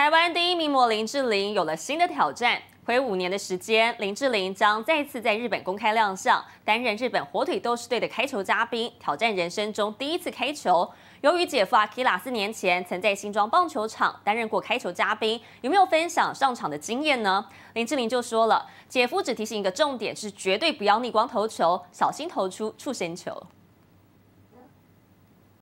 台湾第一名模林志玲有了新的挑战，回五年的时间，林志玲将再次在日本公开亮相，担任日本火腿斗士队的开球嘉宾，挑战人生中第一次开球。由于姐夫阿基拉四年前曾在新庄棒球场担任过开球嘉宾，有没有分享上场的经验呢？林志玲就说了，姐夫只提醒一个重点，是绝对不要逆光投球，小心投出触身球。